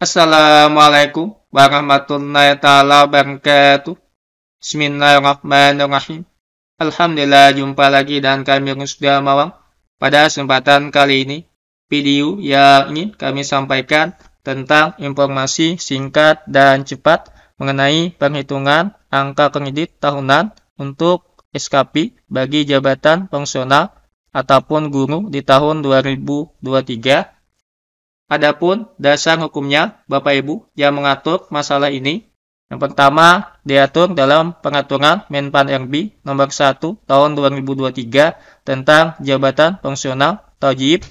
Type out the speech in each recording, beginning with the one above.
Assalamualaikum warahmatullahi taala wabarakatuh. Bismillahirrahmanirrahim. Alhamdulillah jumpa lagi dan kami sudah Mawang. Pada kesempatan kali ini, video yang ingin kami sampaikan tentang informasi singkat dan cepat mengenai penghitungan angka kredit tahunan untuk SKP bagi jabatan fungsional ataupun guru di tahun 2023 Adapun dasar hukumnya, Bapak Ibu, yang mengatur masalah ini, yang pertama diatur dalam Pengaturan Menpan RB Nomor 1 Tahun 2023 tentang Jabatan Fungsional Tajib.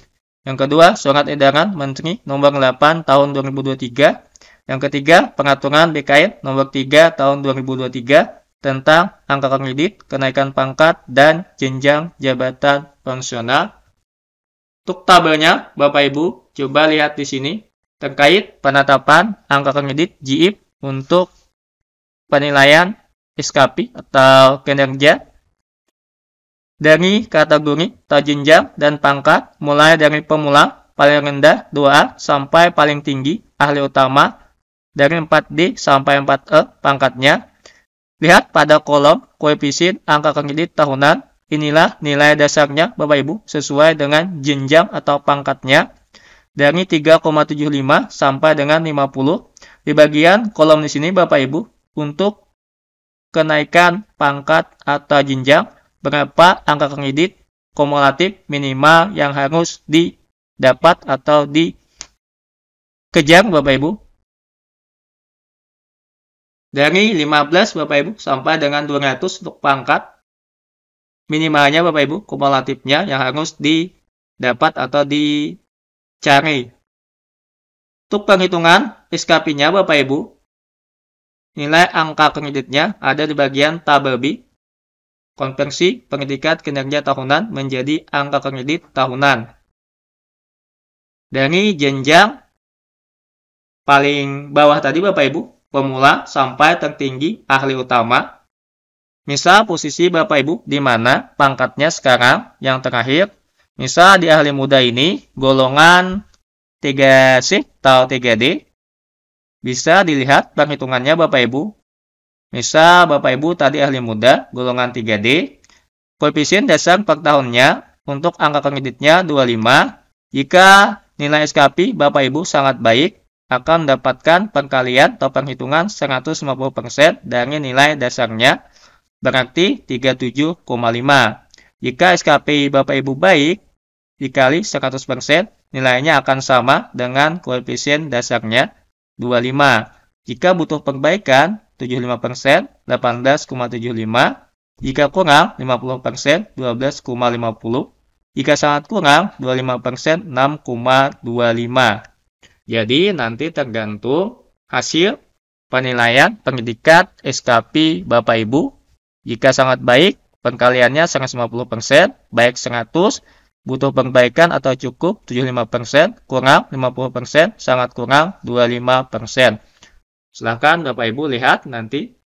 Yang kedua, Surat Edaran Menteri Nomor 8 Tahun 2023. Yang ketiga, Pengaturan BKN Nomor 3 Tahun 2023 tentang angka kredit, kenaikan pangkat, dan jenjang jabatan fungsional untuk tabelnya, Bapak Ibu, coba lihat di sini terkait penetapan angka kredit GIP untuk penilaian SKP atau kinerja dari kategori tajinjam dan pangkat mulai dari pemula paling rendah 2A sampai paling tinggi ahli utama dari 4D sampai 4E pangkatnya. Lihat pada kolom koefisien angka kredit tahunan Inilah nilai dasarnya, Bapak Ibu, sesuai dengan jenjang atau pangkatnya dari 3,75 sampai dengan 50. Di bagian kolom di sini, Bapak Ibu, untuk kenaikan pangkat atau jenjang, berapa angka kredit kumulatif minimal yang harus didapat atau dikejar, Bapak Ibu. Dari 15, Bapak Ibu, sampai dengan 200 untuk pangkat, minimalnya Bapak Ibu, kumulatifnya yang harus didapat atau dicari. Untuk penghitungan SKP-nya Bapak Ibu, nilai angka kreditnya ada di bagian tabel B. Konversi pendidikan kinerja tahunan menjadi angka kredit tahunan. Dari jenjang paling bawah tadi Bapak Ibu, pemula sampai tertinggi ahli utama Misal posisi Bapak Ibu di mana pangkatnya sekarang yang terakhir. Misal di ahli muda ini golongan 3C atau 3D. Bisa dilihat perhitungannya Bapak Ibu. Misal Bapak Ibu tadi ahli muda golongan 3D. Koefisien dasar per tahunnya untuk angka kreditnya 25. Jika nilai SKP Bapak Ibu sangat baik, akan mendapatkan perkalian atau perhitungan 150% dari nilai dasarnya berarti 37,5. Jika SKPI Bapak Ibu baik, dikali 100%, nilainya akan sama dengan koefisien dasarnya 25. Jika butuh perbaikan, 75%, 18,75. Jika kurang, 50%, 12,50. Jika sangat kurang, 25%, 6,25. Jadi nanti tergantung hasil penilaian pendidikan SKP Bapak Ibu jika sangat baik, pengkaliannya 150%, baik 100, butuh perbaikan atau cukup 75%, kurang 50%, sangat kurang 25%. Silahkan Bapak Ibu lihat nanti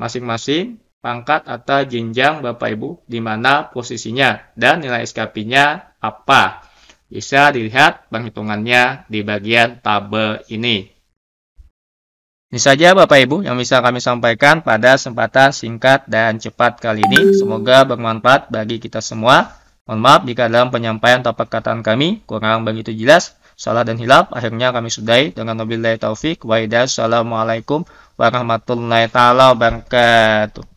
masing-masing pangkat atau jenjang Bapak Ibu di mana posisinya dan nilai SKP-nya apa. Bisa dilihat penghitungannya di bagian tabel ini. Ini saja Bapak Ibu yang bisa kami sampaikan pada kesempatan singkat dan cepat kali ini. Semoga bermanfaat bagi kita semua. Mohon maaf jika dalam penyampaian atau perkataan kami kurang begitu jelas, salah dan hilaf. Akhirnya kami sudahi dengan wabillahi taufik Waidah, Assalamualaikum warahmatullahi wabarakatuh.